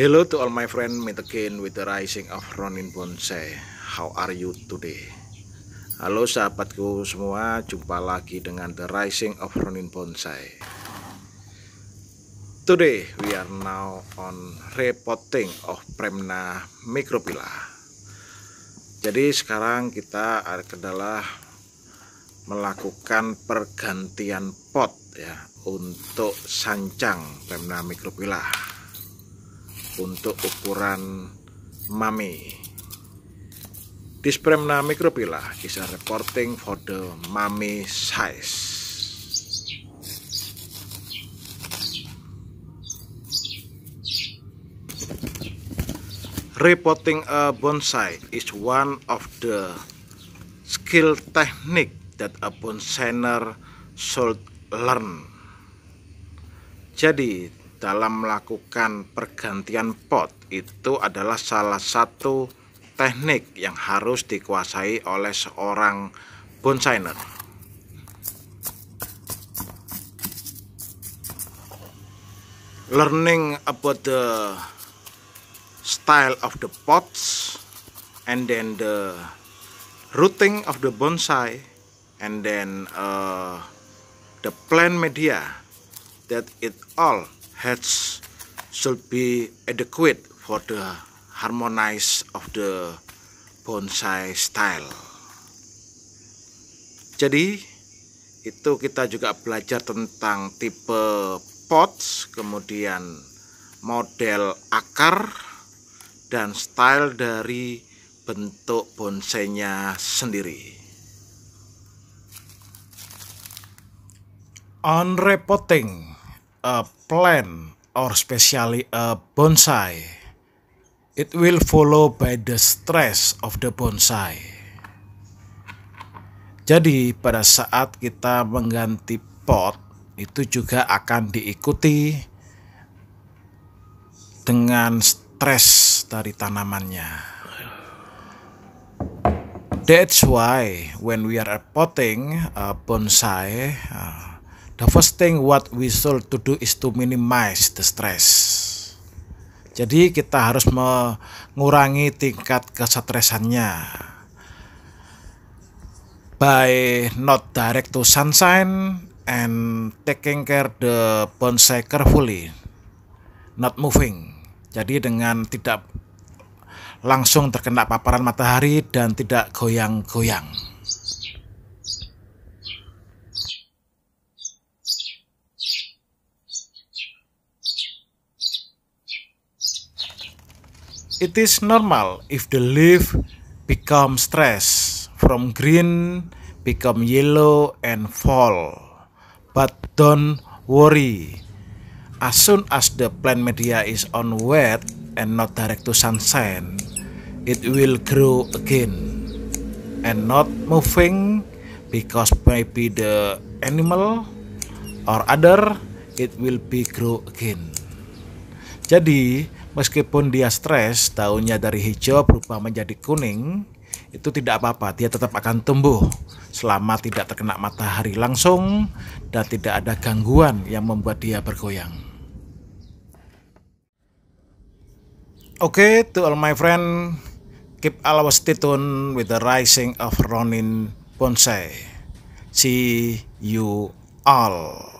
Hello to all my friend, meet again with the rising of Ronin Bonsai. How are you today? Halo sahabatku semua, jumpa lagi dengan the rising of Ronin Bonsai. Today we are now on repotting of Premna Micropila. Jadi sekarang kita adalah melakukan pergantian pot ya untuk sancang Premna Micropila untuk ukuran mami, Dispremna micropila is bisa reporting for the mami size. Reporting a bonsai is one of the skill technique that a bonsainer should learn. Jadi, dalam melakukan pergantian pot itu adalah salah satu teknik yang harus dikuasai oleh seorang bonsainer. Learning about the style of the pots and then the rooting of the bonsai and then uh, the plant media that it all heads should be adequate for the harmonize of the bonsai style. Jadi itu kita juga belajar tentang tipe pots, kemudian model akar dan style dari bentuk bonsainya sendiri. On repotting a plant or especially a bonsai, it will follow by the stress of the bonsai. Jadi pada saat kita mengganti pot itu juga akan diikuti dengan stres dari tanamannya. That's why when we are potting a bonsai, uh, The first thing what we should to do is to minimize the stress. Jadi kita harus mengurangi tingkat kesetresannya. By not direct to sunshine and taking care the bonsai carefully, not moving. Jadi dengan tidak langsung terkena paparan matahari dan tidak goyang-goyang. it is normal if the leaf become stress from green become yellow and fall. But don't worry. As soon as the plant media is on wet and not direct to sunshine, it will grow again and not moving because maybe the animal or other it will be grow again. Jadi, Meskipun dia stres, daunnya dari hijau berubah menjadi kuning, itu tidak apa-apa, dia tetap akan tumbuh selama tidak terkena matahari langsung dan tidak ada gangguan yang membuat dia bergoyang. Oke, okay, to all my friend, keep always stay tuned with the rising of Ronin Bonsai. See you all.